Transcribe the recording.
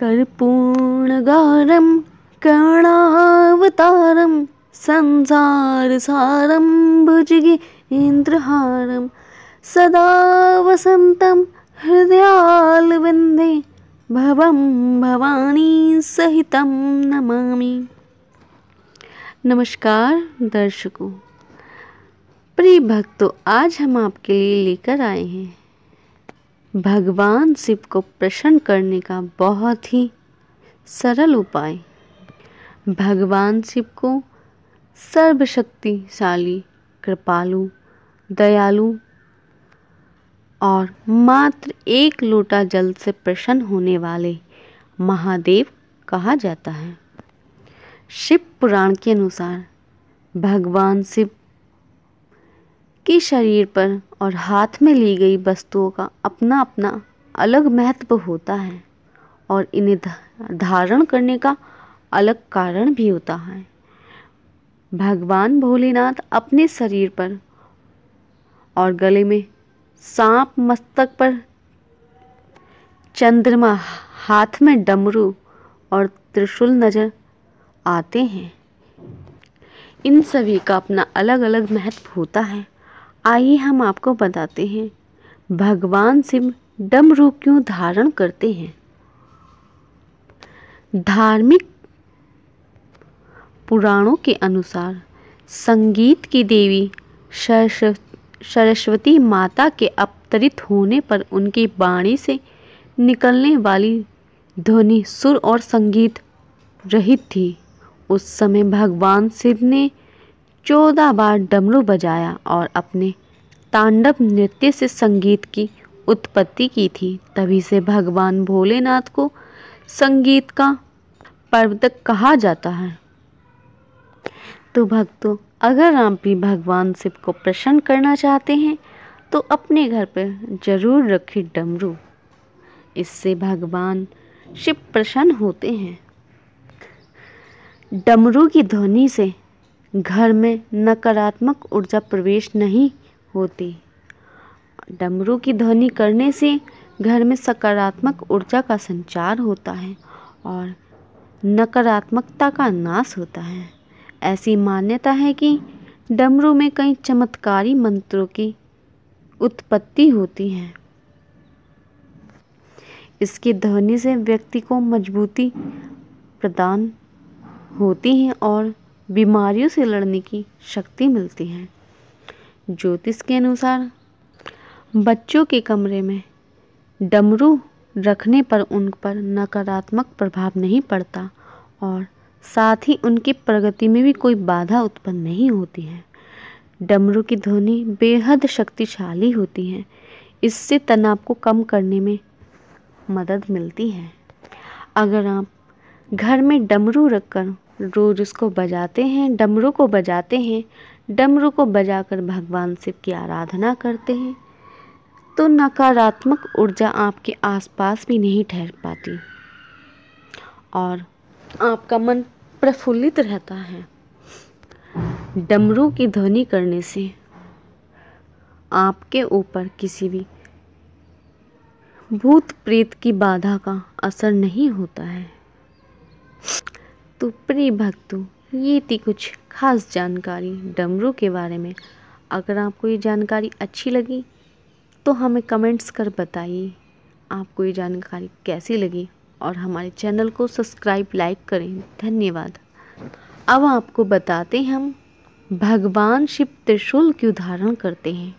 कर्पूर्णगारं कर्णावतारं संसारसारं इंद्रहारम सदा वसन्तं हृदयालविन्दे भवं भवानी सहित नमामि नमस्कार दर्शकों प्रिय भक्तों आज हम आपके लिए लेकर आए हैं भगवान शिव को प्रसन्न करने का बहुत ही सरल उपाय भगवान शिव को सर्वशक्तिशाली कृपालु दयालु और मात्र एक लोटा जल से प्रसन्न होने वाले महादेव कहा जाता है शिव पुराण के अनुसार भगवान शिव कि शरीर पर और हाथ में ली गई वस्तुओं का अपना अपना अलग महत्व होता है और इन्हें धारण करने का अलग कारण भी होता है भगवान भोलेनाथ अपने शरीर पर और गले में सांप मस्तक पर चंद्रमा हाथ में डमरू और त्रिशूल नजर आते हैं इन सभी का अपना अलग अलग महत्व होता है आइए हम आपको बताते हैं भगवान शिव डम रूप क्यों धारण करते हैं धार्मिक पुराणों के अनुसार संगीत की देवी सरस्वती माता के अवतरित होने पर उनकी वाणी से निकलने वाली ध्वनि सुर और संगीत रहित थी उस समय भगवान शिव ने चौदह बार डमरू बजाया और अपने तांडव नृत्य से संगीत की उत्पत्ति की थी तभी से भगवान भोलेनाथ को संगीत का पर्वतक कहा जाता है तो भक्तों अगर आप भी भगवान शिव को प्रसन्न करना चाहते हैं तो अपने घर पर जरूर रखें डमरू इससे भगवान शिव प्रसन्न होते हैं डमरू की ध्वनि से घर में नकारात्मक ऊर्जा प्रवेश नहीं होती डमरू की ध्वनि करने से घर में सकारात्मक ऊर्जा का संचार होता है और नकारात्मकता का नाश होता है ऐसी मान्यता है कि डमरू में कई चमत्कारी मंत्रों की उत्पत्ति होती है इसकी ध्वनि से व्यक्ति को मजबूती प्रदान होती है और बीमारियों से लड़ने की शक्ति मिलती है ज्योतिष के अनुसार बच्चों के कमरे में डमरू रखने पर उन पर नकारात्मक प्रभाव नहीं पड़ता और साथ ही उनकी प्रगति में भी कोई बाधा उत्पन्न नहीं होती है डमरू की ध्वनि बेहद शक्तिशाली होती है इससे तनाव को कम करने में मदद मिलती है अगर आप घर में डमरू रखकर रोज़ उसको बजाते हैं डमरू को बजाते हैं डमरू को बजाकर भगवान शिव की आराधना करते हैं तो नकारात्मक ऊर्जा आपके आसपास भी नहीं ठहर पाती और आपका मन प्रफुल्लित रहता है डमरू की ध्वनि करने से आपके ऊपर किसी भी भूत प्रेत की बाधा का असर नहीं होता है तो प्रिय भक्तों ये थी कुछ खास जानकारी डमरू के बारे में अगर आपको ये जानकारी अच्छी लगी तो हमें कमेंट्स कर बताइए आपको ये जानकारी कैसी लगी और हमारे चैनल को सब्सक्राइब लाइक करें धन्यवाद अब आपको बताते हैं हम भगवान शिव त्रिशूल की उदाहरण करते हैं